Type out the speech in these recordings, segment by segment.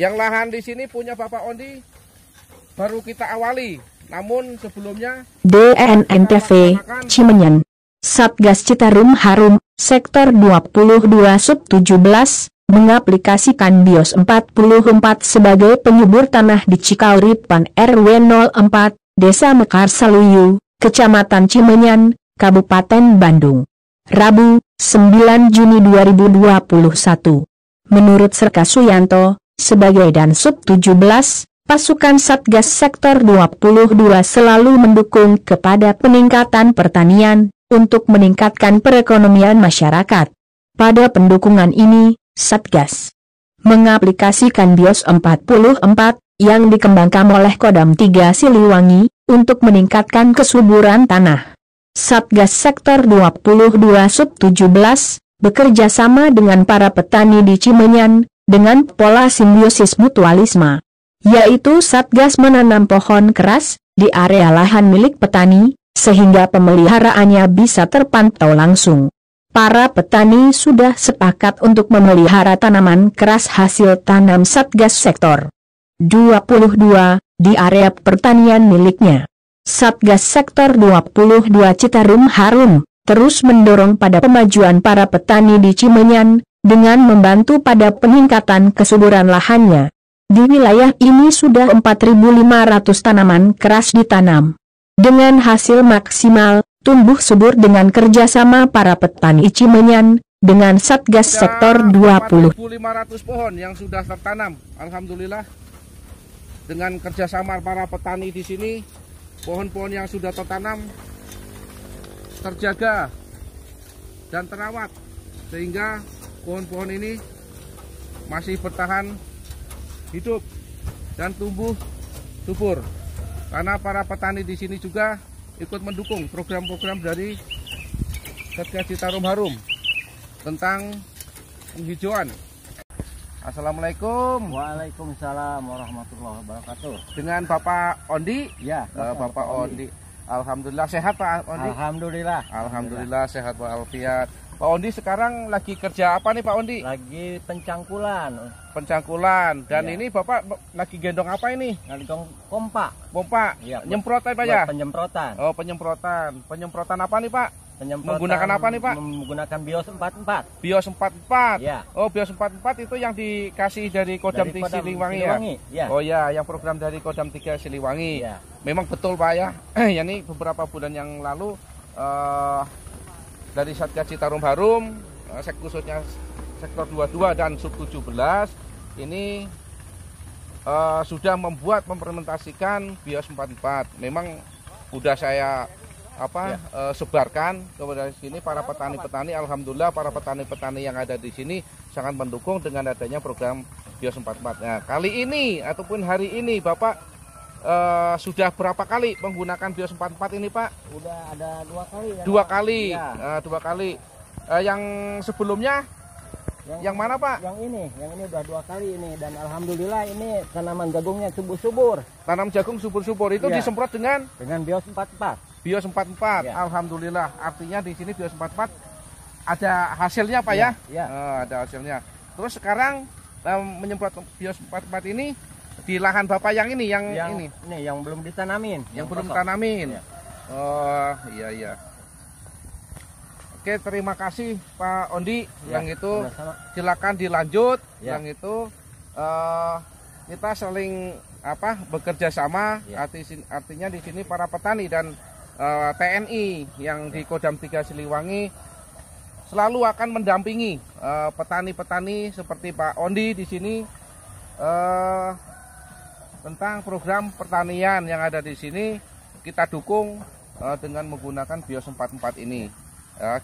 Yang lahan di sini punya Bapak Ondi baru kita awali. Namun sebelumnya DNNTV Cimenyan Satgas Citarum Harum Sektor 22 Sub 17 mengaplikasikan BIOS 44 sebagai penyubur tanah di Cikauripan RW 04, Desa Mekarsaluyu. Kecamatan Cimenyan, Kabupaten Bandung. Rabu, 9 Juni 2021. Menurut Serka Suyanto, sebagai Dansub 17, pasukan Satgas Sektor 22 selalu mendukung kepada peningkatan pertanian, untuk meningkatkan perekonomian masyarakat. Pada pendukungan ini, Satgas mengaplikasikan BIOS 44 yang dikembangkan oleh Kodam 3 Siliwangi, untuk meningkatkan kesuburan tanah. Satgas Sektor 22 Sub 17, bekerja sama dengan para petani di Cimenyan, dengan pola simbiosis mutualisme. Yaitu Satgas menanam pohon keras, di area lahan milik petani, sehingga pemeliharaannya bisa terpantau langsung. Para petani sudah sepakat untuk memelihara tanaman keras hasil tanam Satgas Sektor 22 di area pertanian miliknya. Satgas Sektor 22 Citarum Harum, terus mendorong pada pemajuan para petani di Cimenyan, dengan membantu pada peningkatan kesuburan lahannya. Di wilayah ini sudah 4.500 tanaman keras ditanam. Dengan hasil maksimal, tumbuh subur dengan kerjasama para petani Cimenyan, dengan Satgas Sektor 20. 4.500 pohon yang sudah tertanam, Alhamdulillah dengan kerjasama para petani di sini pohon-pohon yang sudah tertanam terjaga dan terawat sehingga pohon-pohon ini masih bertahan hidup dan tumbuh subur karena para petani di sini juga ikut mendukung program-program dari Satgas Citarum Harum tentang penghijauan Assalamualaikum. Waalaikumsalam warahmatullahi wabarakatuh. Dengan Bapak Ondi? Ya. Eh, Bapak, Bapak Ondi. Ondi. Alhamdulillah sehat Pak Ondi. Alhamdulillah. Alhamdulillah sehat Pak Alfiat. Pak Ondi sekarang lagi kerja apa nih Pak Ondi? Lagi pencangkulan. Pencangkulan. Dan iya. ini Bapak lagi gendong apa ini? gendong pompa. Pompa. Iya. Nyemprotan Pak ya? Penyemprotan. Oh, penyemprotan. Penyemprotan apa nih Pak? Penyemprotan menggunakan apa nih Pak? Menggunakan bios 44. Bios 44. Ya. Oh, bios 44 itu yang dikasih dari Kodam, dari Siliwangi, Siliwangi ya? ya. Oh ya, yang program dari Kodam 3 Siliwangi. Ya. Memang betul Pak ya. ya ini beberapa bulan yang lalu uh, dari Satgas Citarum Harum, uh, eh, khususnya sektor 22 dan sub 17 ini uh, sudah membuat mempermentasikan bios 44. Memang sudah saya apa ya. uh, sebarkan kepada sini para petani-petani alhamdulillah para petani-petani yang ada di sini sangat mendukung dengan adanya program Bios 44. Nah, kali ini ataupun hari ini Bapak uh, sudah berapa kali menggunakan Bios 44 ini, Pak? Udah ada dua kali ya. Dua kali. Ya. Uh, dua kali. Uh, yang sebelumnya yang, yang mana Pak? Yang ini, yang ini udah dua kali ini dan alhamdulillah ini tanaman jagungnya subur-subur. Tanam jagung subur-subur itu ya. disemprot dengan dengan bios 44. Bios 44. Ya. Alhamdulillah. Artinya di sini Bios 44 ada hasilnya Pak ya? ya? ya. Oh, ada hasilnya. Terus sekarang um, menyemprot Bios 44 ini di lahan Bapak yang ini yang, yang ini. Nih, yang belum ditanamin. Yang, yang belum ditanamin. tanamin. Ya. Oh, iya iya. Oke, terima kasih Pak Ondi ya, yang itu. Silakan dilanjut ya. yang itu uh, kita saling apa bekerja sama ya. arti, artinya di sini para petani dan Eh, TNI yang di Kodam 3 Siliwangi selalu akan mendampingi eh, petani-petani seperti Pak Ondi di sini eh, tentang program pertanian yang ada di sini kita dukung dengan menggunakan bios 44 ini.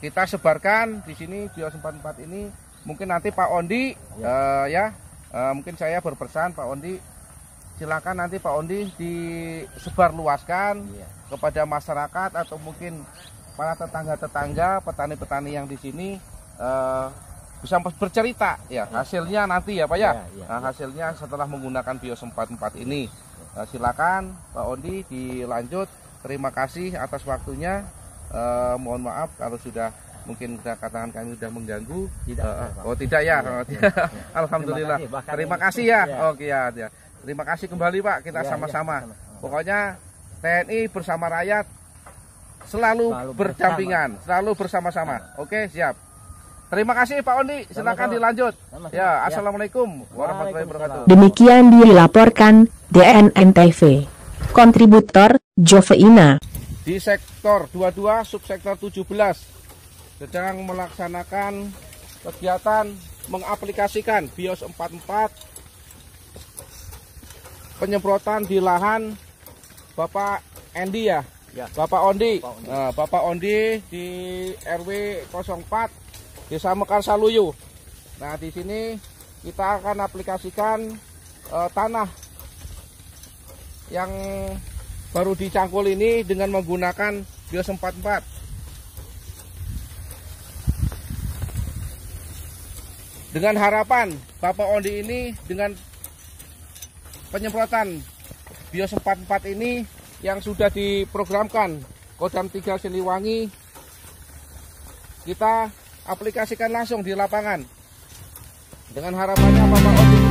kita sebarkan di sini bios 44 ini mungkin nanti Pak Ondi ya, ya mungkin saya berpesan Pak Ondi silakan nanti Pak Ondi disebarluaskan iya. kepada masyarakat atau mungkin para tetangga-tetangga, petani-petani yang di sini uh, bisa bercerita ya iya. hasilnya nanti ya Pak ya. ya, ya nah, iya. hasilnya setelah menggunakan bio 44 ini. Nah, silakan Pak Ondi dilanjut. Terima kasih atas waktunya. Uh, mohon maaf kalau sudah mungkin sudah katakan kami sudah mengganggu. Tidak. Uh, oh tidak ya. ya, ya. Alhamdulillah. Terima kasih, terima kasih ya. Oke oh, ya. ya. Terima kasih kembali Pak, kita iya, iya, sama-sama. Ya, ya. Pokoknya TNI bersama rakyat selalu, selalu berdampingan, selalu bersama-sama. Oke, siap. Terima kasih Pak Oni, silakan dilanjut. Ya, ya, Assalamualaikum warahmatullahi wabarakatuh. Demikian dilaporkan DNN TV. Kontributor Joveina. Di sektor 22 subsektor 17 sedang melaksanakan kegiatan mengaplikasikan BIOS 44 penyemprotan di lahan Bapak Andy ya? Ya. Bapak Ondi. Bapak Ondi, nah, di RW 04 Desa Mekar Saluyu. Nah, di sini kita akan aplikasikan uh, tanah yang baru dicangkul ini dengan menggunakan bios 44. Dengan harapan Bapak Ondi ini dengan penyemprotan bios 44 ini yang sudah diprogramkan Kodam 3 Siliwangi kita aplikasikan langsung di lapangan dengan harapannya Bapak Odin